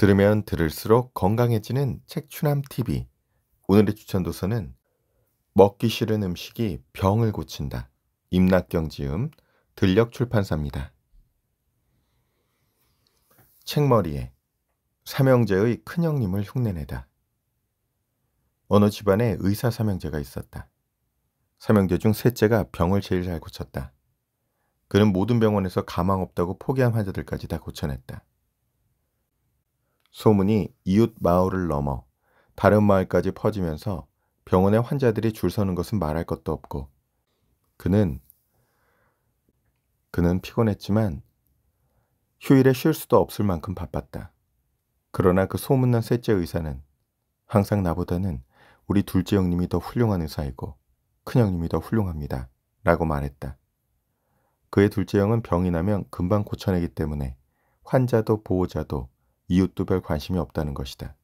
들으면 들을수록 건강해지는 책추남 TV. 오늘의 추천 도서는 먹기 싫은 음식이 병을 고친다. 임낙경 지음 들력 출판사입니다. 책머리에 삼형제의 큰형님을 흉내내다. 어느 집안에 의사 삼형제가 있었다. 삼형제 중 셋째가 병을 제일 잘 고쳤다. 그는 모든 병원에서 가망 없다고 포기한 환자들까지 다 고쳐냈다. 소문이 이웃 마을을 넘어 다른 마을까지 퍼지면서 병원에 환자들이 줄 서는 것은 말할 것도 없고 그는 그는 피곤했지만 휴일에 쉴 수도 없을 만큼 바빴다. 그러나 그 소문난 셋째 의사는 항상 나보다는 우리 둘째 형님이 더 훌륭한 의사이고 큰 형님이 더 훌륭합니다. 라고 말했다. 그의 둘째 형은 병이 나면 금방 고쳐내기 때문에 환자도 보호자도 이웃도 별 관심이 없다는 것이다.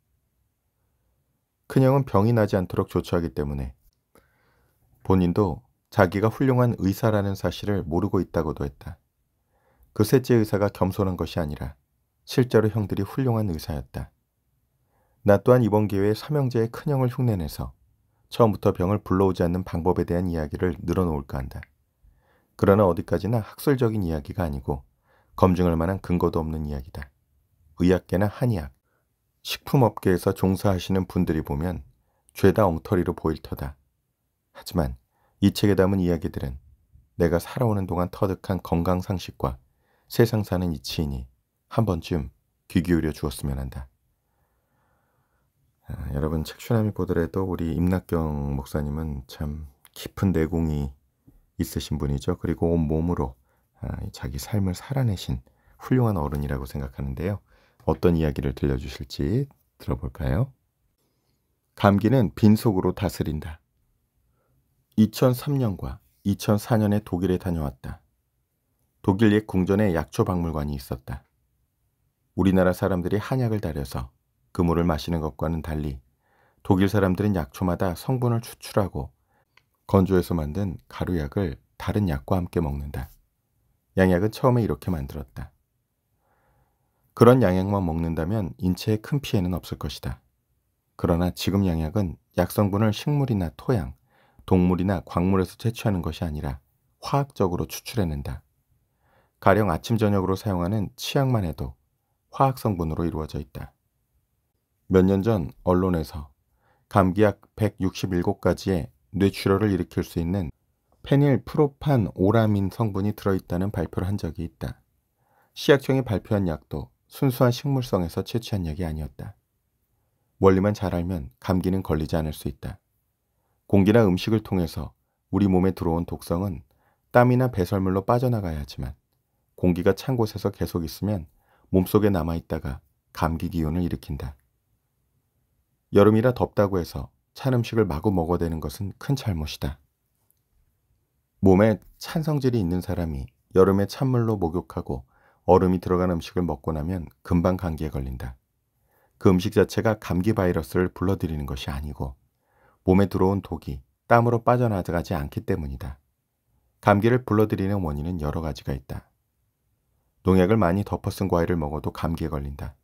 큰형은 병이 나지 않도록 조처하기 때문에 본인도 자기가 훌륭한 의사라는 사실을 모르고 있다고도 했다. 그 셋째 의사가 겸손한 것이 아니라 실제로 형들이 훌륭한 의사였다. 나 또한 이번 기회에 삼형제의 큰형을 흉내내서 처음부터 병을 불러오지 않는 방법에 대한 이야기를 늘어놓을까 한다. 그러나 어디까지나 학술적인 이야기가 아니고 검증할 만한 근거도 없는 이야기다. 의학계나 한의학, 식품업계에서 종사하시는 분들이 보면 죄다 엉터리로 보일 터다. 하지만 이 책에 담은 이야기들은 내가 살아오는 동안 터득한 건강 상식과 세상 사는 이치이니 한 번쯤 귀 기울여 주었으면 한다. 아, 여러분 책추남이 보더라도 우리 임낙경 목사님은 참 깊은 내공이 있으신 분이죠. 그리고 온 몸으로 아, 자기 삶을 살아내신 훌륭한 어른이라고 생각하는데요. 어떤 이야기를 들려주실지 들어볼까요? 감기는 빈속으로 다스린다. 2003년과 2004년에 독일에 다녀왔다. 독일 옛 궁전에 약초 박물관이 있었다. 우리나라 사람들이 한약을 다려서 그물을 마시는 것과는 달리 독일 사람들은 약초마다 성분을 추출하고 건조해서 만든 가루약을 다른 약과 함께 먹는다. 양약은 처음에 이렇게 만들었다. 그런 양약만 먹는다면 인체에 큰 피해는 없을 것이다. 그러나 지금 양약은 약성분을 식물이나 토양, 동물이나 광물에서 채취하는 것이 아니라 화학적으로 추출해낸다. 가령 아침 저녁으로 사용하는 치약만 해도 화학 성분으로 이루어져 있다. 몇 년 전 언론에서 감기약 167가지의 뇌출혈을 일으킬 수 있는 페닐 프로판 오라민 성분이 들어있다는 발표를 한 적이 있다. 시약청이 발표한 약도 순수한 식물성에서 채취한 약이 아니었다. 원리만 잘 알면 감기는 걸리지 않을 수 있다. 공기나 음식을 통해서 우리 몸에 들어온 독성은 땀이나 배설물로 빠져나가야 하지만 공기가 찬 곳에서 계속 있으면 몸속에 남아있다가 감기 기운을 일으킨다. 여름이라 덥다고 해서 찬 음식을 마구 먹어대는 것은 큰 잘못이다. 몸에 찬 성질이 있는 사람이 여름에 찬물로 목욕하고 얼음이 들어간 음식을 먹고 나면 금방 감기에 걸린다. 그 음식 자체가 감기 바이러스를 불러들이는 것이 아니고 몸에 들어온 독이 땀으로 빠져나가지 않기 때문이다. 감기를 불러들이는 원인은 여러 가지가 있다. 농약을 많이 덮어 쓴 과일을 먹어도 감기에 걸린다.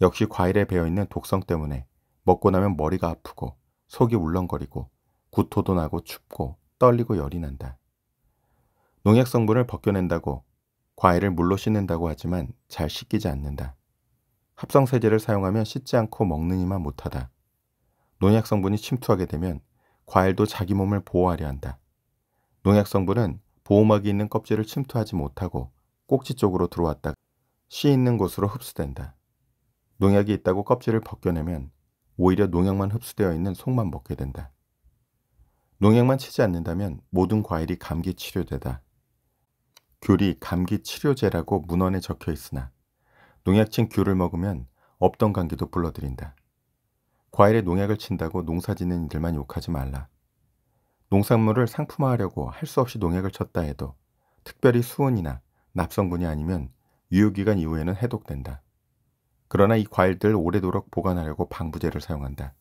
역시 과일에 배어있는 독성 때문에 먹고 나면 머리가 아프고 속이 울렁거리고 구토도 나고 춥고 떨리고 열이 난다. 농약 성분을 벗겨낸다고 과일을 물로 씻는다고 하지만 잘 씻기지 않는다. 합성 세제를 사용하면 씻지 않고 먹느니만 못하다. 농약 성분이 침투하게 되면 과일도 자기 몸을 보호하려 한다. 농약 성분은 보호막이 있는 껍질을 침투하지 못하고 꼭지 쪽으로 들어왔다씨 있는 곳으로 흡수된다. 농약이 있다고 껍질을 벗겨내면 오히려 농약만 흡수되어 있는 속만 먹게 된다. 농약만 치지 않는다면 모든 과일이 감기 치료되다. 귤이 감기 치료제라고 문헌에 적혀 있으나 농약친 귤을 먹으면 없던 감기도 불러들인다. 과일에 농약을 친다고 농사짓는 이들만 욕하지 말라. 농산물을 상품화하려고 할 수 없이 농약을 쳤다 해도 특별히 수온이나 납성분이 아니면 유효기간 이후에는 해독된다. 그러나 이 과일들 오래도록 보관하려고 방부제를 사용한다.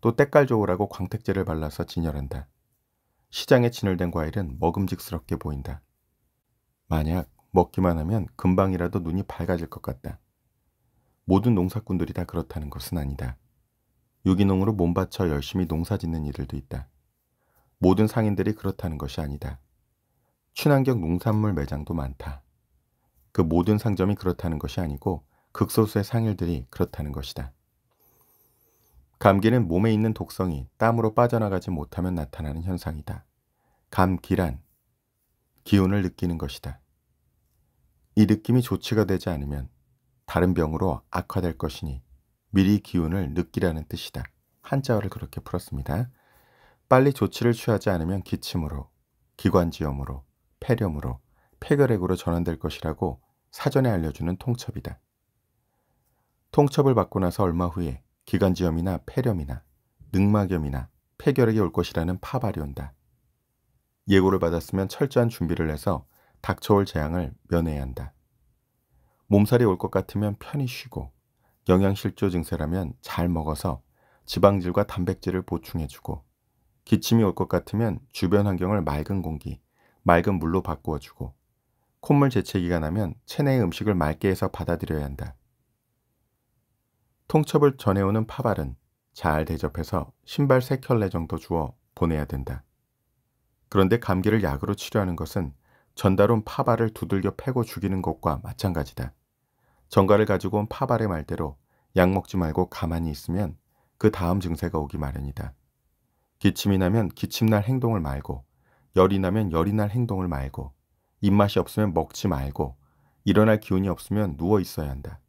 또 때깔 좋으라고 광택제를 발라서 진열한다. 시장에 진열된 과일은 먹음직스럽게 보인다. 만약 먹기만 하면 금방이라도 눈이 밝아질 것 같다. 모든 농사꾼들이 다 그렇다는 것은 아니다. 유기농으로 몸바쳐 열심히 농사 짓는 이들도 있다. 모든 상인들이 그렇다는 것이 아니다. 친환경 농산물 매장도 많다. 그 모든 상점이 그렇다는 것이 아니고 극소수의 상인들이 그렇다는 것이다. 감기는 몸에 있는 독성이 땀으로 빠져나가지 못하면 나타나는 현상이다. 감기란 기운을 느끼는 것이다. 이 느낌이 조치가 되지 않으면 다른 병으로 악화될 것이니 미리 기운을 느끼라는 뜻이다. 한자어를 그렇게 풀었습니다. 빨리 조치를 취하지 않으면 기침으로, 기관지염으로, 폐렴으로, 폐결핵으로 전환될 것이라고 사전에 알려주는 통첩이다. 통첩을 받고 나서 얼마 후에 기관지염이나 폐렴이나 늑막염이나 폐결핵이 올 것이라는 파발이 온다. 예고를 받았으면 철저한 준비를 해서 닥쳐올 재앙을 면해야 한다. 몸살이 올 것 같으면 편히 쉬고 영양실조 증세라면 잘 먹어서 지방질과 단백질을 보충해주고 기침이 올 것 같으면 주변 환경을 맑은 공기, 맑은 물로 바꾸어주고 콧물 재채기가 나면 체내의 음식을 맑게 해서 받아들여야 한다. 통첩을 전해오는 파발은 잘 대접해서 신발 세 켤레 정도 주어 보내야 된다. 그런데 감기를 약으로 치료하는 것은 전달온 파발을 두들겨 패고 죽이는 것과 마찬가지다. 정가를 가지고 온 파발의 말대로 약 먹지 말고 가만히 있으면 그 다음 증세가 오기 마련이다. 기침이 나면 기침날 행동을 말고 열이 나면 열이 날 행동을 말고 입맛이 없으면 먹지 말고 일어날 기운이 없으면 누워 있어야 한다.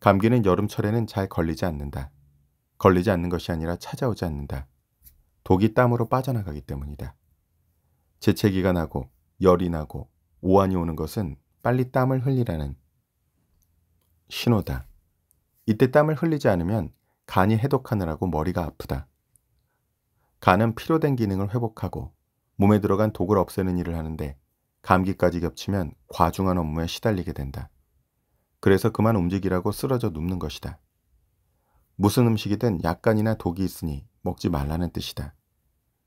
감기는 여름철에는 잘 걸리지 않는다. 걸리지 않는 것이 아니라 찾아오지 않는다. 독이 땀으로 빠져나가기 때문이다. 재채기가 나고 열이 나고 오한이 오는 것은 빨리 땀을 흘리라는 신호다. 이때 땀을 흘리지 않으면 간이 해독하느라고 머리가 아프다. 간은 피로된 기능을 회복하고 몸에 들어간 독을 없애는 일을 하는데 감기까지 겹치면 과중한 업무에 시달리게 된다. 그래서 그만 움직이라고 쓰러져 눕는 것이다. 무슨 음식이든 약간이나 독이 있으니 먹지 말라는 뜻이다.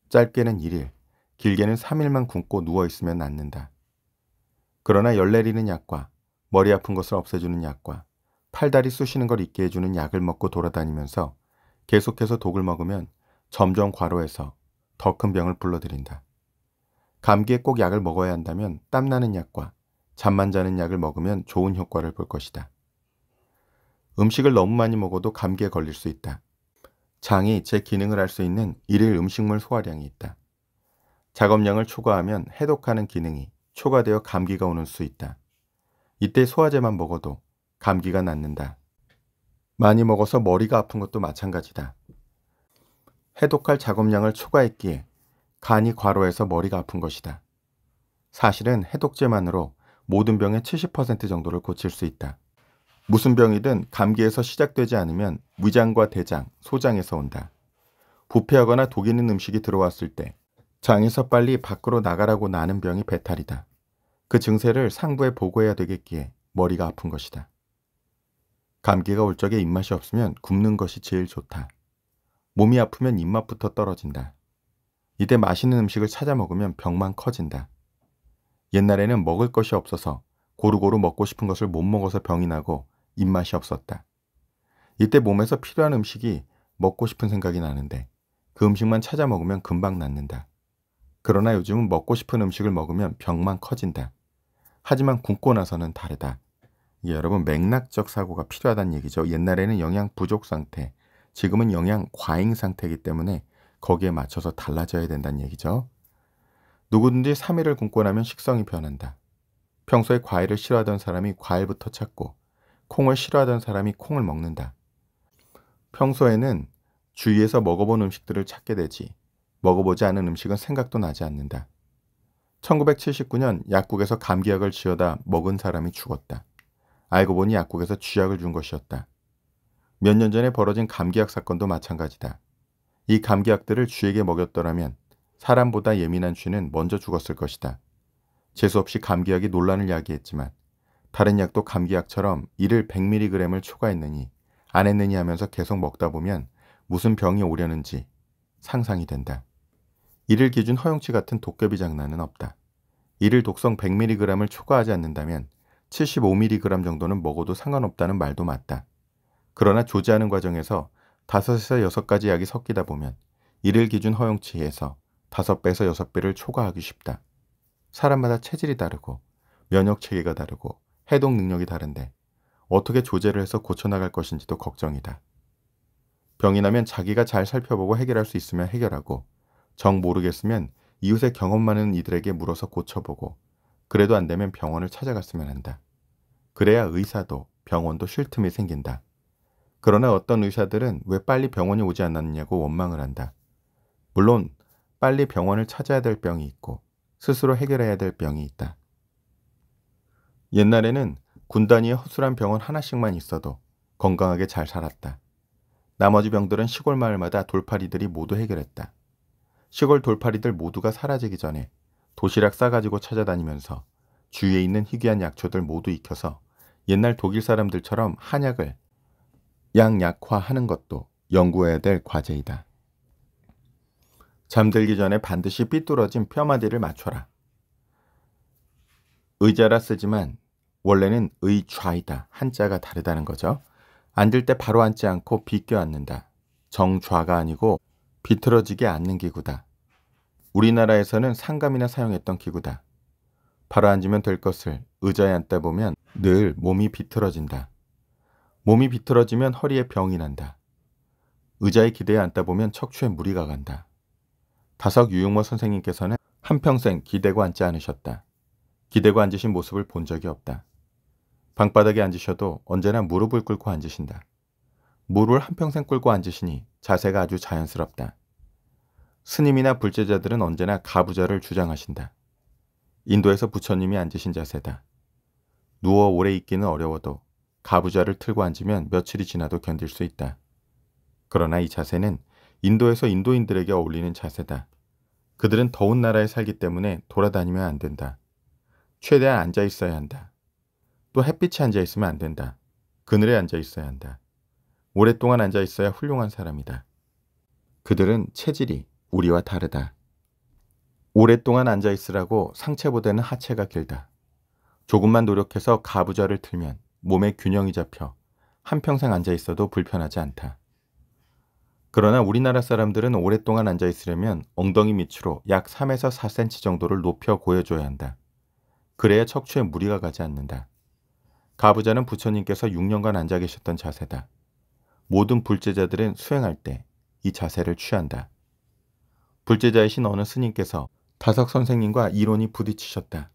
짧게는 1일, 길게는 3일만 굶고 누워있으면 낫는다. 그러나 열 내리는 약과 머리 아픈 것을 없애주는 약과 팔다리 쑤시는 걸 잊게 해주는 약을 먹고 돌아다니면서 계속해서 독을 먹으면 점점 과로해서 더 큰 병을 불러들인다. 감기에 꼭 약을 먹어야 한다면 땀나는 약과 잠만 자는 약을 먹으면 좋은 효과를 볼 것이다. 음식을 너무 많이 먹어도 감기에 걸릴 수 있다. 장이 제 기능을 할 수 있는 일일 음식물 소화량이 있다. 작업량을 초과하면 해독하는 기능이 초과되어 감기가 오는 수 있다. 이때 소화제만 먹어도 감기가 낫는다. 많이 먹어서 머리가 아픈 것도 마찬가지다. 해독할 작업량을 초과했기에 간이 과로해서 머리가 아픈 것이다. 사실은 해독제만으로 모든 병의 70% 정도를 고칠 수 있다. 무슨 병이든 감기에서 시작되지 않으면 위장과 대장, 소장에서 온다. 부패하거나 독 있는 음식이 들어왔을 때 장에서 빨리 밖으로 나가라고 나는 병이 배탈이다. 그 증세를 상부에 보고해야 되겠기에 머리가 아픈 것이다. 감기가 올 적에 입맛이 없으면 굶는 것이 제일 좋다. 몸이 아프면 입맛부터 떨어진다. 이때 맛있는 음식을 찾아 먹으면 병만 커진다. 옛날에는 먹을 것이 없어서 고루고루 먹고 싶은 것을 못 먹어서 병이 나고 입맛이 없었다. 이때 몸에서 필요한 음식이 먹고 싶은 생각이 나는데 그 음식만 찾아 먹으면 금방 낫는다. 그러나 요즘은 먹고 싶은 음식을 먹으면 병만 커진다. 하지만 굶고 나서는 다르다. 이게 여러분 맥락적 사고가 필요하다는 얘기죠. 옛날에는 영양 부족 상태, 지금은 영양 과잉 상태이기 때문에 거기에 맞춰서 달라져야 된다는 얘기죠. 누구든지 3일을 굶고 나면 식성이 변한다. 평소에 과일을 싫어하던 사람이 과일부터 찾고 콩을 싫어하던 사람이 콩을 먹는다. 평소에는 주위에서 먹어본 음식들을 찾게 되지 먹어보지 않은 음식은 생각도 나지 않는다. 1979년 약국에서 감기약을 지어다 먹은 사람이 죽었다. 알고 보니 약국에서 쥐약을 준 것이었다. 몇 년 전에 벌어진 감기약 사건도 마찬가지다. 이 감기약들을 쥐에게 먹였더라면 사람보다 예민한 쥐는 먼저 죽었을 것이다. 재수없이 감기약이 논란을 야기했지만 다른 약도 감기약처럼 이를 100mg을 초과했느니 안 했느니 하면서 계속 먹다 보면 무슨 병이 오려는지 상상이 된다. 이를 기준 허용치 같은 도깨비 장난은 없다. 이를 독성 100mg을 초과하지 않는다면 75mg 정도는 먹어도 상관없다는 말도 맞다. 그러나 조제하는 과정에서 5에서 6가지 약이 섞이다 보면 이를 기준 허용치에서 5배에서 6배를 초과하기 쉽다. 사람마다 체질이 다르고 면역 체계가 다르고 해독 능력이 다른데 어떻게 조제를 해서 고쳐나갈 것인지도 걱정이다. 병이 나면 자기가 잘 살펴보고 해결할 수 있으면 해결하고 정 모르겠으면 이웃의 경험 많은 이들에게 물어서 고쳐보고 그래도 안 되면 병원을 찾아갔으면 한다. 그래야 의사도 병원도 쉴 틈이 생긴다. 그러나 어떤 의사들은 왜 빨리 병원이 오지 않았냐고 원망을 한다. 물론 빨리 병원을 찾아야 될 병이 있고 스스로 해결해야 될 병이 있다. 옛날에는 군단위에 허술한 병원 하나씩만 있어도 건강하게 잘 살았다. 나머지 병들은 시골 마을마다 돌팔이들이 모두 해결했다. 시골 돌파리들 모두가 사라지기 전에 도시락 싸가지고 찾아다니면서 주위에 있는 희귀한 약초들 모두 익혀서 옛날 독일 사람들처럼 한약을 양약화하는 것도 연구해야 될 과제이다. 잠들기 전에 반드시 삐뚤어진 폄하디를 맞춰라. 의자라 쓰지만 원래는 의좌이다. 한자가 다르다는 거죠. 앉을 때 바로 앉지 않고 비껴 앉는다. 정좌가 아니고 비틀어지게 앉는 기구다. 우리나라에서는 상감이나 사용했던 기구다. 바로 앉으면 될 것을 의자에 앉다 보면 늘 몸이 비틀어진다. 몸이 비틀어지면 허리에 병이 난다. 의자에 기대어 앉다 보면 척추에 무리가 간다. 다석 유용모 선생님께서는 한평생 기대고 앉지 않으셨다. 기대고 앉으신 모습을 본 적이 없다. 방바닥에 앉으셔도 언제나 무릎을 꿇고 앉으신다. 무릎을 한평생 꿇고 앉으시니 자세가 아주 자연스럽다. 스님이나 불제자들은 언제나 가부좌를 주장하신다. 인도에서 부처님이 앉으신 자세다. 누워 오래 있기는 어려워도 가부좌를 틀고 앉으면 며칠이 지나도 견딜 수 있다. 그러나 이 자세는 인도에서 인도인들에게 어울리는 자세다. 그들은 더운 나라에 살기 때문에 돌아다니면 안 된다. 최대한 앉아 있어야 한다. 또 햇빛에 앉아 있으면 안 된다. 그늘에 앉아 있어야 한다. 오랫동안 앉아 있어야 훌륭한 사람이다. 그들은 체질이 우리와 다르다. 오랫동안 앉아 있으라고 상체보다는 하체가 길다. 조금만 노력해서 가부좌를 틀면 몸에 균형이 잡혀 한평생 앉아 있어도 불편하지 않다. 그러나 우리나라 사람들은 오랫동안 앉아 있으려면 엉덩이 밑으로 약 3에서 4cm 정도를 높여 고여줘야 한다. 그래야 척추에 무리가 가지 않는다. 가부좌는 부처님께서 6년간 앉아 계셨던 자세다. 모든 불제자들은 수행할 때 이 자세를 취한다. 불제자이신 어느 스님께서 다석 선생님과 이론이 부딪히셨다.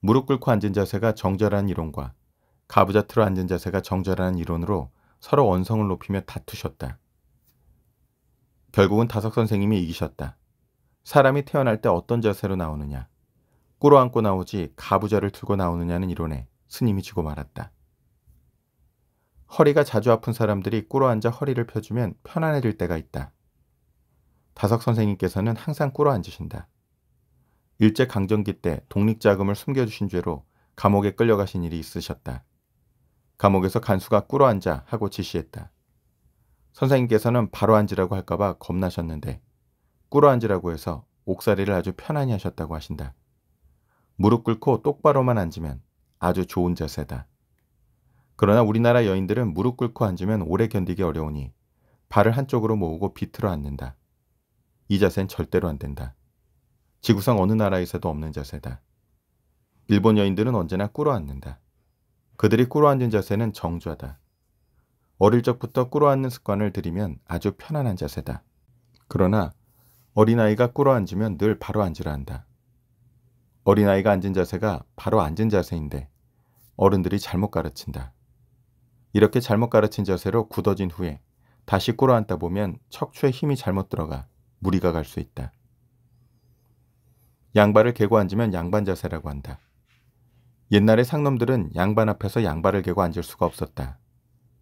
무릎 꿇고 앉은 자세가 정절한 이론과 가부자트로 앉은 자세가 정절한 이론으로 서로 언성을 높이며 다투셨다. 결국은 다석 선생님이 이기셨다. 사람이 태어날 때 어떤 자세로 나오느냐, 꾸러 안고 나오지 가부좌를 들고 나오느냐는 이론에 스님이 지고 말았다. 허리가 자주 아픈 사람들이 꾸러 앉아 허리를 펴주면 편안해질 때가 있다. 다석 선생님께서는 항상 꿇어 앉으신다. 일제 강점기 때 독립 자금을 숨겨주신 죄로 감옥에 끌려가신 일이 있으셨다. 감옥에서 간수가 꿇어 앉아 하고 지시했다. 선생님께서는 바로 앉으라고 할까봐 겁나셨는데 꿇어 앉으라고 해서 옥살이를 아주 편안히 하셨다고 하신다. 무릎 꿇고 똑바로만 앉으면 아주 좋은 자세다. 그러나 우리나라 여인들은 무릎 꿇고 앉으면 오래 견디기 어려우니 발을 한쪽으로 모으고 비틀어 앉는다. 이 자세는 절대로 안 된다. 지구상 어느 나라에서도 없는 자세다. 일본 여인들은 언제나 꿇어 앉는다. 그들이 꿇어 앉은 자세는 정좌다. 어릴 적부터 꿇어 앉는 습관을 들이면 아주 편안한 자세다. 그러나 어린아이가 꿇어 앉으면 늘 바로 앉으라 한다. 어린아이가 앉은 자세가 바로 앉은 자세인데 어른들이 잘못 가르친다. 이렇게 잘못 가르친 자세로 굳어진 후에 다시 꿇어 앉다 보면 척추에 힘이 잘못 들어가 무리가 갈 수 있다. 양발을 개고 앉으면 양반 자세라고 한다. 옛날에 상놈들은 양반 앞에서 양발을 개고 앉을 수가 없었다.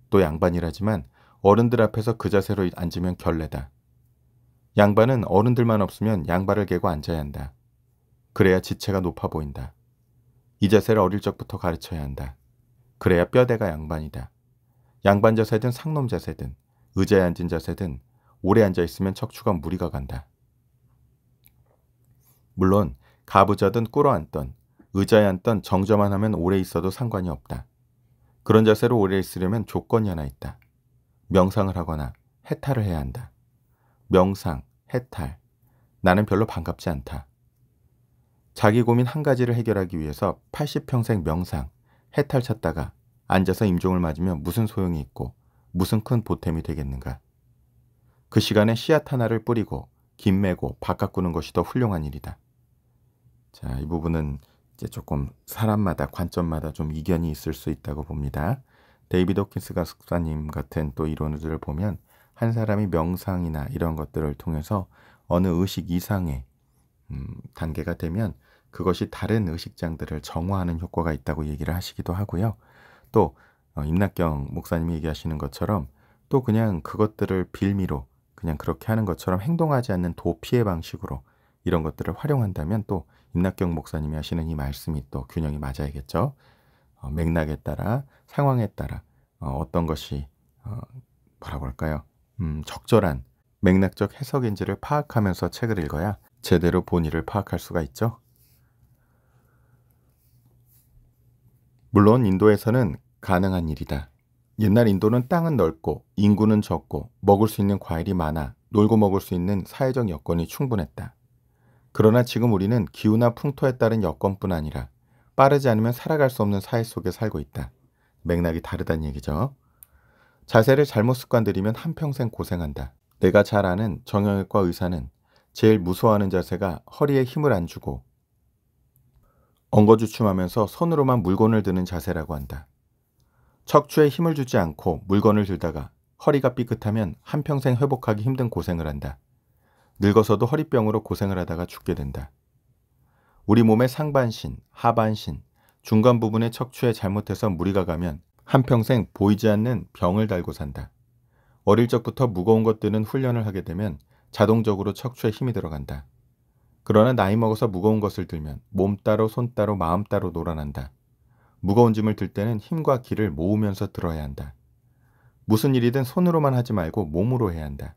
또 양반이라지만 어른들 앞에서 그 자세로 앉으면 결례다. 양반은 어른들만 없으면 양발을 개고 앉아야 한다. 그래야 지체가 높아 보인다. 이 자세를 어릴 적부터 가르쳐야 한다. 그래야 뼈대가 양반이다. 양반 자세든 상놈 자세든 의자에 앉은 자세든 오래 앉아 있으면 척추가 무리가 간다. 물론 가부좌든 꿇어 앉던 의자에 앉던 정자만 하면 오래 있어도 상관이 없다. 그런 자세로 오래 있으려면 조건이 하나 있다. 명상을 하거나 해탈을 해야 한다. 명상, 해탈. 나는 별로 반갑지 않다. 자기 고민 한 가지를 해결하기 위해서 80평생 명상, 해탈 찾다가 앉아서 임종을 맞으면 무슨 소용이 있고 무슨 큰 보탬이 되겠는가. 그 시간에 씨앗 하나를 뿌리고 김 매고 바깥꾸는 것이 더 훌륭한 일이다. 자, 이 부분은 이제 조금 사람마다 관점마다 좀 이견이 있을 수 있다고 봅니다. 데이비드 호킨스 가숙사님 같은 또 이론들을 보면 한 사람이 명상이나 이런 것들을 통해서 어느 의식 이상의 음, 단계가 되면 그것이 다른 의식장들을 정화하는 효과가 있다고 얘기를 하시기도 하고요. 또 어, 임낙경 목사님이 얘기하시는 것처럼 또 그냥 그것들을 빌미로 그냥 그렇게 하는 것처럼 행동하지 않는 도피의 방식으로 이런 것들을 활용한다면 또 임낙경 목사님이 하시는 이 말씀이 또 균형이 맞아야겠죠. 어, 맥락에 따라 상황에 따라 어, 떤 것이 어, 뭐라고 할까요? 음, 적절한 맥락적 해석인지를 파악하면서 책을 읽어야 제대로 본의를 파악할 수가 있죠. 물론 인도에서는 가능한 일이다. 옛날 인도는 땅은 넓고 인구는 적고 먹을 수 있는 과일이 많아 놀고 먹을 수 있는 사회적 여건이 충분했다. 그러나 지금 우리는 기후나 풍토에 따른 여건뿐 아니라 빠르지 않으면 살아갈 수 없는 사회 속에 살고 있다. 맥락이 다르단 얘기죠. 자세를 잘못 습관들이면 한평생 고생한다. 내가 잘 아는 정형외과 의사는 제일 무서워하는 자세가 허리에 힘을 안 주고 엉거주춤하면서 손으로만 물건을 드는 자세라고 한다. 척추에 힘을 주지 않고 물건을 들다가 허리가 삐끗하면 한평생 회복하기 힘든 고생을 한다. 늙어서도 허리병으로 고생을 하다가 죽게 된다. 우리 몸의 상반신, 하반신, 중간 부분의 척추에 잘못해서 무리가 가면 한평생 보이지 않는 병을 달고 산다. 어릴 적부터 무거운 것들은 훈련을 하게 되면 자동적으로 척추에 힘이 들어간다. 그러나 나이 먹어서 무거운 것을 들면 몸 따로 손 따로 마음 따로 놀아난다. 무거운 짐을 들 때는 힘과 기를 모으면서 들어야 한다. 무슨 일이든 손으로만 하지 말고 몸으로 해야 한다.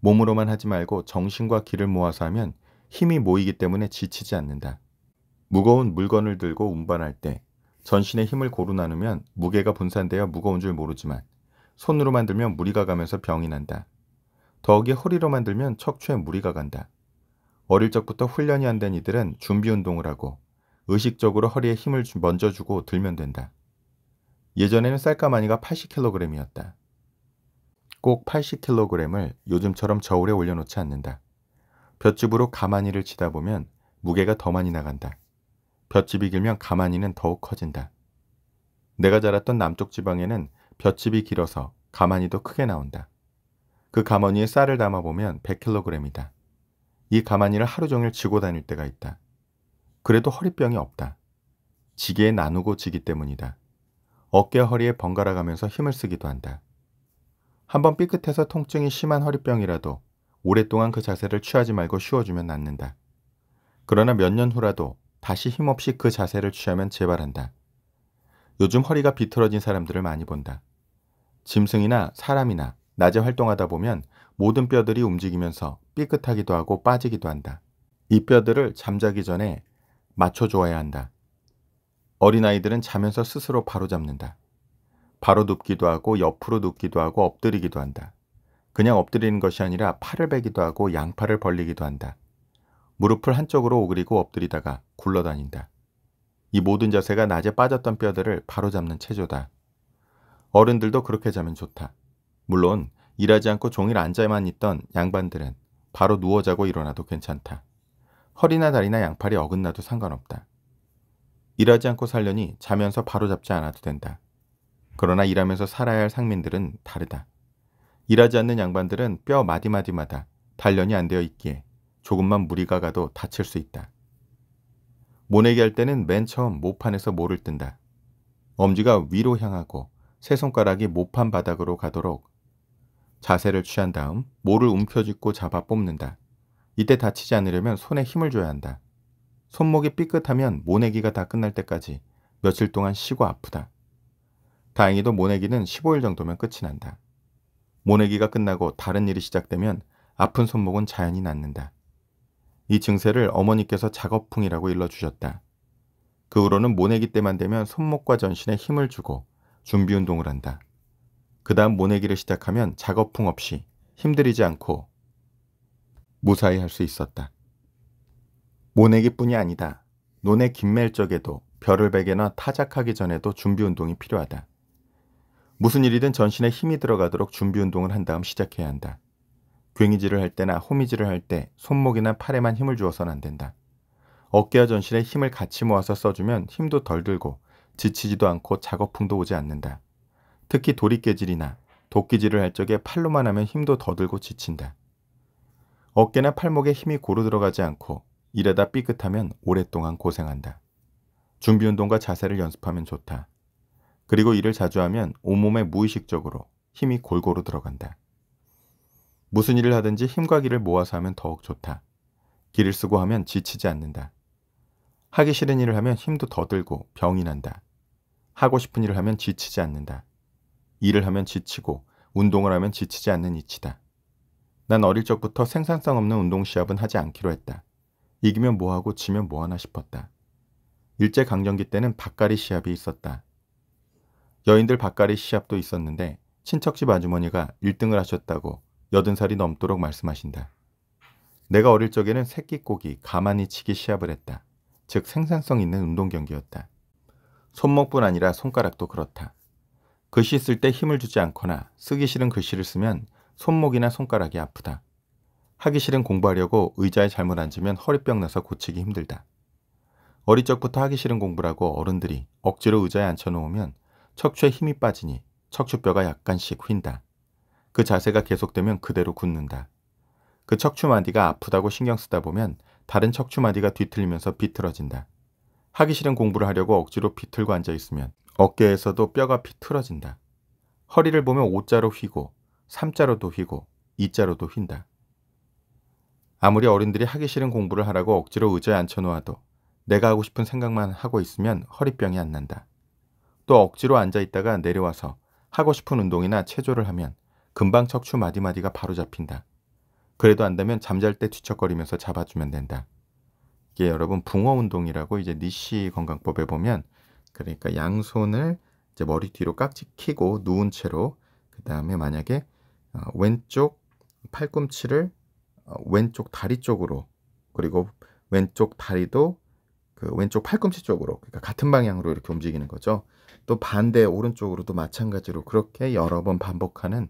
몸으로만 하지 말고 정신과 기를 모아서 하면 힘이 모이기 때문에 지치지 않는다. 무거운 물건을 들고 운반할 때 전신의 힘을 고루 나누면 무게가 분산되어 무거운 줄 모르지만 손으로 만들면 무리가 가면서 병이 난다. 더욱이 허리로 만들면 척추에 무리가 간다. 어릴 적부터 훈련이 안 된 이들은 준비 운동을 하고 의식적으로 허리에 힘을 먼저 주고 들면 된다. 예전에는 쌀가마니가 80kg이었다. 꼭 80kg을 요즘처럼 저울에 올려놓지 않는다. 볏집으로 가마니를 치다 보면 무게가 더 많이 나간다. 볏집이 길면 가마니는 더욱 커진다. 내가 자랐던 남쪽 지방에는 볏짚이 길어서 가마니도 크게 나온다. 그 가마니에 쌀을 담아보면 100kg이다. 이 가마니를 하루 종일 지고 다닐 때가 있다. 그래도 허리병이 없다. 지게 나누고 지기 때문이다. 어깨 허리에 번갈아 가면서 힘을 쓰기도 한다. 한번 삐끗해서 통증이 심한 허리병이라도 오랫동안 그 자세를 취하지 말고 쉬워주면 낫는다. 그러나 몇 년 후라도 다시 힘없이 그 자세를 취하면 재발한다. 요즘 허리가 비틀어진 사람들을 많이 본다. 짐승이나 사람이나 낮에 활동하다 보면 모든 뼈들이 움직이면서 삐끗하기도 하고 빠지기도 한다. 이 뼈들을 잠자기 전에 맞춰줘야 한다. 어린아이들은 자면서 스스로 바로잡는다. 바로 눕기도 하고 옆으로 눕기도 하고 엎드리기도 한다. 그냥 엎드리는 것이 아니라 팔을 베기도 하고 양팔을 벌리기도 한다. 무릎을 한쪽으로 오그리고 엎드리다가 굴러다닌다. 이 모든 자세가 낮에 빠졌던 뼈들을 바로잡는 체조다. 어른들도 그렇게 자면 좋다. 물론 일하지 않고 종일 앉아만 있던 양반들은 바로 누워 자고 일어나도 괜찮다. 허리나 다리나 양팔이 어긋나도 상관없다. 일하지 않고 살려니 자면서 바로잡지 않아도 된다. 그러나 일하면서 살아야 할 상민들은 다르다. 일하지 않는 양반들은 뼈 마디마디마다 단련이 안 되어 있기에 조금만 무리가 가도 다칠 수 있다. 모내기 할 때는 맨 처음 모판에서 모를 뜬다. 엄지가 위로 향하고 세 손가락이 모판 바닥으로 가도록 자세를 취한 다음 모를 움켜쥐고 잡아 뽑는다. 이때 다치지 않으려면 손에 힘을 줘야 한다. 손목이 삐끗하면 모내기가 다 끝날 때까지 며칠 동안 쉬고 아프다. 다행히도 모내기는 15일 정도면 끝이 난다. 모내기가 끝나고 다른 일이 시작되면 아픈 손목은 자연히 낫는다. 이 증세를 어머니께서 작업풍이라고 일러주셨다. 그 후로는 모내기 때만 되면 손목과 전신에 힘을 주고 준비 운동을 한다. 그 다음 모내기를 시작하면 작업풍 없이 힘들이지 않고 무사히 할 수 있었다. 모내기뿐이 아니다. 논의 긴멜 적에도 별을 베개나 타작하기 전에도 준비 운동이 필요하다. 무슨 일이든 전신에 힘이 들어가도록 준비 운동을 한 다음 시작해야 한다. 괭이질을 할 때나 호미질을 할 때 손목이나 팔에만 힘을 주어서는 안 된다. 어깨와 전신에 힘을 같이 모아서 써주면 힘도 덜 들고 지치지도 않고 작업풍도 오지 않는다. 특히 도리깨질이나 도끼질을 할 적에 팔로만 하면 힘도 더 들고 지친다. 어깨나 팔목에 힘이 고루 들어가지 않고 이래다 삐끗하면 오랫동안 고생한다. 준비 운동과 자세를 연습하면 좋다. 그리고 일을 자주 하면 온몸에 무의식적으로 힘이 골고루 들어간다. 무슨 일을 하든지 힘과 기를 모아서 하면 더욱 좋다. 기를 쓰고 하면 지치지 않는다. 하기 싫은 일을 하면 힘도 더 들고 병이 난다. 하고 싶은 일을 하면 지치지 않는다. 일을 하면 지치고 운동을 하면 지치지 않는 이치다. 난 어릴 적부터 생산성 없는 운동 시합은 하지 않기로 했다. 이기면 뭐하고 지면 뭐하나 싶었다. 일제강점기 때는 밭가리 시합이 있었다. 여인들 밭가리 시합도 있었는데 친척집 아주머니가 1등을 하셨다고 80살이 넘도록 말씀하신다. 내가 어릴 적에는 새끼꼬기 가만히 치기 시합을 했다. 즉 생산성 있는 운동 경기였다. 손목뿐 아니라 손가락도 그렇다. 글씨 쓸 때 힘을 주지 않거나 쓰기 싫은 글씨를 쓰면 손목이나 손가락이 아프다. 하기 싫은 공부하려고 의자에 잘못 앉으면 허리병 나서 고치기 힘들다. 어릴 적부터 하기 싫은 공부라고 어른들이 억지로 의자에 앉혀놓으면 척추에 힘이 빠지니 척추뼈가 약간씩 휜다. 그 자세가 계속되면 그대로 굳는다. 그 척추마디가 아프다고 신경 쓰다 보면 다른 척추마디가 뒤틀리면서 비틀어진다. 하기 싫은 공부를 하려고 억지로 비틀고 앉아 있으면 어깨에서도 뼈가 비틀어진다. 허리를 보면 옷자로 휘고 3자로도 휘고 2자로도 휜다. 아무리 어른들이 하기 싫은 공부를 하라고 억지로 의자에 앉혀놓아도 내가 하고 싶은 생각만 하고 있으면 허리병이 안 난다. 또 억지로 앉아있다가 내려와서 하고 싶은 운동이나 체조를 하면 금방 척추 마디마디가 바로 잡힌다. 그래도 안다면 잠잘 때 뒤척거리면서 잡아주면 된다. 이게 여러분 붕어 운동이라고 이제 니시 건강법에 보면 그러니까 양손을 이제 머리 뒤로 깍지 키고 누운 채로 그 다음에 만약에 어, 왼쪽 팔꿈치를 어, 왼쪽 다리 쪽으로 그리고 왼쪽 다리도 그 왼쪽 팔꿈치 쪽으로 그러니까 같은 방향으로 이렇게 움직이는 거죠. 또 반대 오른쪽으로도 마찬가지로 그렇게 여러 번 반복하는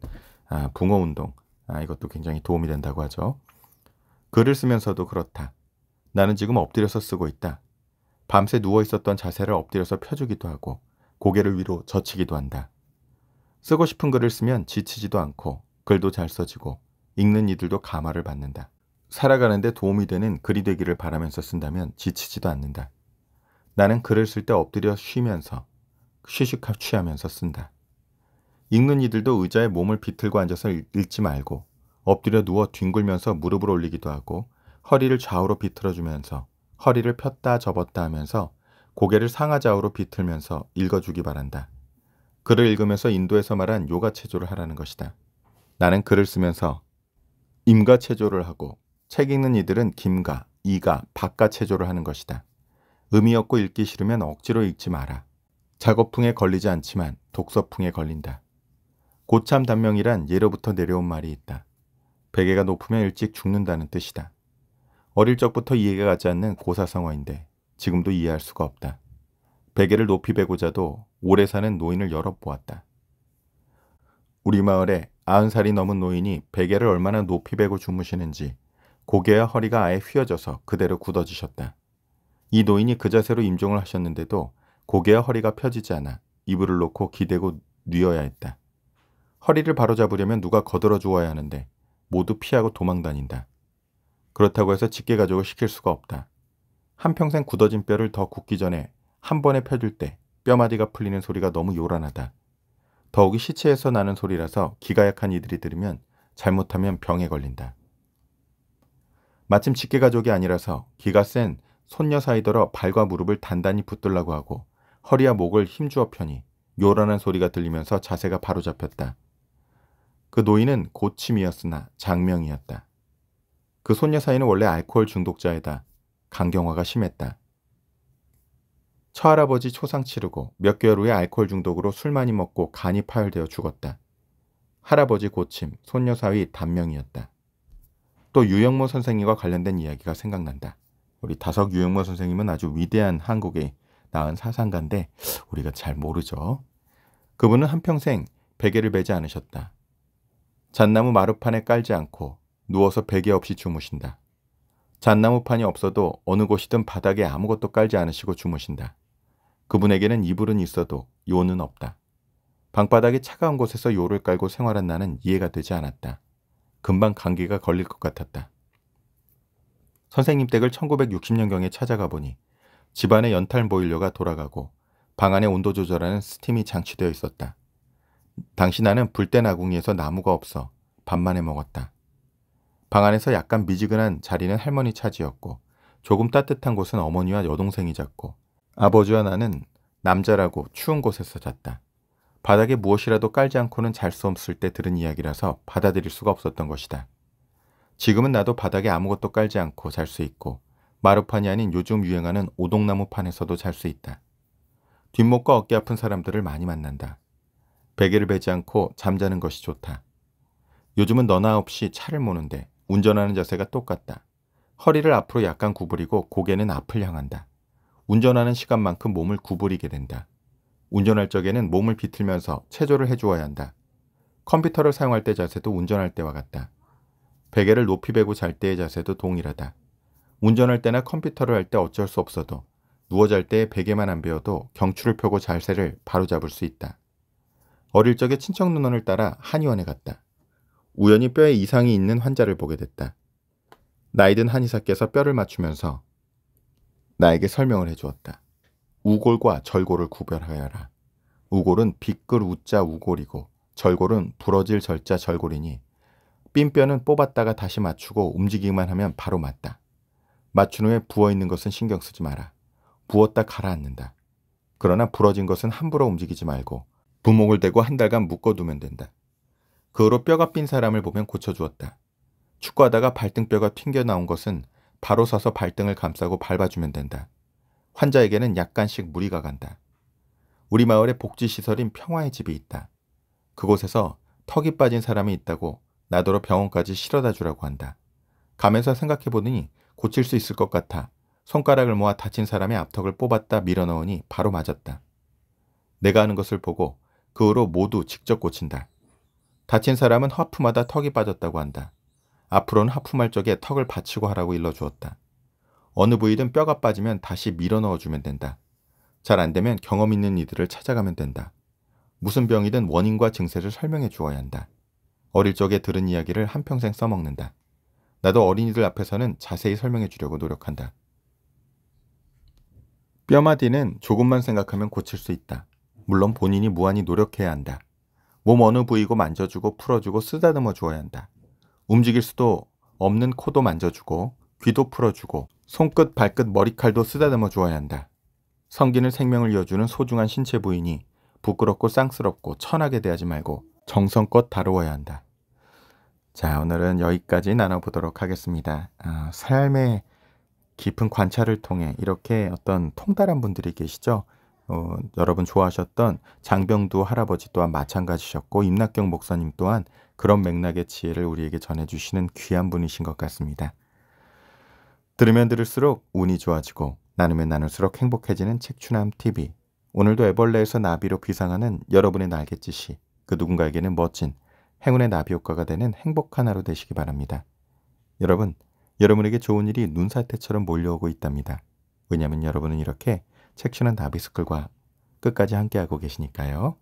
아, 붕어 운동 아, 이것도 굉장히 도움이 된다고 하죠. 글을 쓰면서도 그렇다. 나는 지금 엎드려서 쓰고 있다. 밤새 누워 있었던 자세를 엎드려서 펴주기도 하고 고개를 위로 젖히기도 한다. 쓰고 싶은 글을 쓰면 지치지도 않고 글도 잘 써지고 읽는 이들도 감화를 받는다. 살아가는데 도움이 되는 글이 되기를 바라면서 쓴다면 지치지도 않는다. 나는 글을 쓸 때 엎드려 쉬면서 쉬식합 취하면서 쓴다. 읽는 이들도 의자에 몸을 비틀고 앉아서 읽지 말고 엎드려 누워 뒹굴면서 무릎을 올리기도 하고 허리를 좌우로 비틀어주면서 허리를 폈다 접었다 하면서 고개를 상하좌우로 비틀면서 읽어주기 바란다. 글을 읽으면서 인도에서 말한 요가 체조를 하라는 것이다. 나는 글을 쓰면서 임가 체조를 하고 책 읽는 이들은 김가, 이가, 박가 체조를 하는 것이다. 의미 없고 읽기 싫으면 억지로 읽지 마라. 작업풍에 걸리지 않지만 독서풍에 걸린다. 고참 단명이란 예로부터 내려온 말이 있다. 베개가 높으면 일찍 죽는다는 뜻이다. 어릴 적부터 이해가 가지 않는 고사성어인데 지금도 이해할 수가 없다. 베개를 높이 베고자도 오래 사는 노인을 열어 보았다. 우리 마을에 90살이 넘은 노인이 베개를 얼마나 높이 베고 주무시는지 고개와 허리가 아예 휘어져서 그대로 굳어지셨다. 이 노인이 그 자세로 임종을 하셨는데도 고개와 허리가 펴지지 않아 이불을 놓고 기대고 누워야 했다. 허리를 바로잡으려면 누가 거들어 주어야 하는데 모두 피하고 도망다닌다. 그렇다고 해서 직계 가족을 시킬 수가 없다. 한평생 굳어진 뼈를 더 굳기 전에 한 번에 펴줄 때 뼈마디가 풀리는 소리가 너무 요란하다. 더욱이 시체에서 나는 소리라서 기가 약한 이들이 들으면 잘못하면 병에 걸린다. 마침 직계 가족이 아니라서 기가 센 손녀 사이더러 발과 무릎을 단단히 붙들라고 하고 허리와 목을 힘주어 펴니 요란한 소리가 들리면서 자세가 바로잡혔다. 그 노인은 고침이었으나 장명이었다. 그 손녀 사이는 원래 알코올 중독자이다. 강경화가 심했다. 처할아버지 초상 치르고 몇 개월 후에 알코올 중독으로 술 많이 먹고 간이 파열되어 죽었다. 할아버지 고침, 손녀 사위 단명이었다. 또 유영모 선생님과 관련된 이야기가 생각난다. 우리 다석 유영모 선생님은 아주 위대한 한국의 나은 사상가인데 우리가 잘 모르죠. 그분은 한평생 베개를 베지 않으셨다. 잣나무 마루판에 깔지 않고 누워서 베개 없이 주무신다. 잣나무판이 없어도 어느 곳이든 바닥에 아무것도 깔지 않으시고 주무신다. 그분에게는 이불은 있어도 요는 없다. 방바닥이 차가운 곳에서 요를 깔고 생활한 나는 이해가 되지 않았다. 금방 감기가 걸릴 것 같았다. 선생님 댁을 1960년경에 찾아가 보니 집안의 연탄 보일러가 돌아가고 방 안에 온도 조절하는 스팀이 장치되어 있었다. 당시 나는 불된 아궁이에서 나무가 없어 밥만 해 먹었다. 방 안에서 약간 미지근한 자리는 할머니 차지였고 조금 따뜻한 곳은 어머니와 여동생이 잡고 아버지와 나는 남자라고 추운 곳에서 잤다. 바닥에 무엇이라도 깔지 않고는 잘 수 없을 때 들은 이야기라서 받아들일 수가 없었던 것이다. 지금은 나도 바닥에 아무것도 깔지 않고 잘 수 있고 마루판이 아닌 요즘 유행하는 오동나무판에서도 잘 수 있다. 뒷목과 어깨 아픈 사람들을 많이 만난다. 베개를 베지 않고 잠자는 것이 좋다. 요즘은 너나 없이 차를 모는데 운전하는 자세가 똑같다. 허리를 앞으로 약간 구부리고 고개는 앞을 향한다. 운전하는 시간만큼 몸을 구부리게 된다. 운전할 적에는 몸을 비틀면서 체조를 해주어야 한다. 컴퓨터를 사용할 때 자세도 운전할 때와 같다. 베개를 높이 베고 잘 때의 자세도 동일하다. 운전할 때나 컴퓨터를 할 때 어쩔 수 없어도 누워 잘 때 베개만 안 베어도 경추를 펴고 자세를 바로잡을 수 있다. 어릴 적에 친척 누나를 따라 한의원에 갔다. 우연히 뼈에 이상이 있는 환자를 보게 됐다. 나이든 한의사께서 뼈를 맞추면서 나에게 설명을 해주었다. 우골과 절골을 구별하여라. 우골은 빗글 우자 우골이고 절골은 부러질 절자 절골이니 삔뼈는 뽑았다가 다시 맞추고 움직이기만 하면 바로 맞다. 맞춘 후에 부어있는 것은 신경 쓰지 마라. 부었다 가라앉는다. 그러나 부러진 것은 함부로 움직이지 말고 부목을 대고 한 달간 묶어두면 된다. 그 후로 뼈가 삔 사람을 보면 고쳐주었다. 축구하다가 발등뼈가 튕겨나온 것은 바로 서서 발등을 감싸고 밟아주면 된다. 환자에게는 약간씩 무리가 간다. 우리 마을에 복지시설인 평화의 집이 있다. 그곳에서 턱이 빠진 사람이 있다고 나더러 병원까지 실어다 주라고 한다. 가면서 생각해 보니 고칠 수 있을 것 같아 손가락을 모아 다친 사람의 앞턱을 뽑았다 밀어넣으니 바로 맞았다. 내가 하는 것을 보고 그 후로 모두 직접 고친다. 다친 사람은 화품마다 턱이 빠졌다고 한다. 앞으로는 하품할 적에 턱을 받치고 하라고 일러주었다. 어느 부위든 뼈가 빠지면 다시 밀어 넣어주면 된다. 잘 안되면 경험 있는 이들을 찾아가면 된다. 무슨 병이든 원인과 증세를 설명해 주어야 한다. 어릴 적에 들은 이야기를 한평생 써먹는다. 나도 어린이들 앞에서는 자세히 설명해 주려고 노력한다. 뼈마디는 조금만 생각하면 고칠 수 있다. 물론 본인이 무한히 노력해야 한다. 몸 어느 부위고 만져주고 풀어주고 쓰다듬어 주어야 한다. 움직일 수도 없는 코도 만져주고 귀도 풀어주고 손끝, 발끝, 머리칼도 쓰다듬어 주어야 한다. 성기는 생명을 이어주는 소중한 신체 부인이 부끄럽고 쌍스럽고 천하게 대하지 말고 정성껏 다루어야 한다. 자, 오늘은 여기까지 나눠보도록 하겠습니다. 아, 삶의 깊은 관찰을 통해 이렇게 어떤 통달한 분들이 계시죠? 어, 여러분 좋아하셨던 장병두 할아버지 또한 마찬가지셨고 임낙경 목사님 또한 그런 맥락의 지혜를 우리에게 전해주시는 귀한 분이신 것 같습니다. 들으면 들을수록 운이 좋아지고 나누면 나눌수록 행복해지는 책추남 TV 오늘도 애벌레에서 나비로 귀상하는 여러분의 날갯짓이 그 누군가에게는 멋진 행운의 나비 효과가 되는 행복한 하루 되시기 바랍니다. 여러분, 여러분에게 좋은 일이 눈사태처럼 몰려오고 있답니다. 왜냐하면 여러분은 이렇게 책션는다비스쿨과 끝까지 함께하고 계시니까요.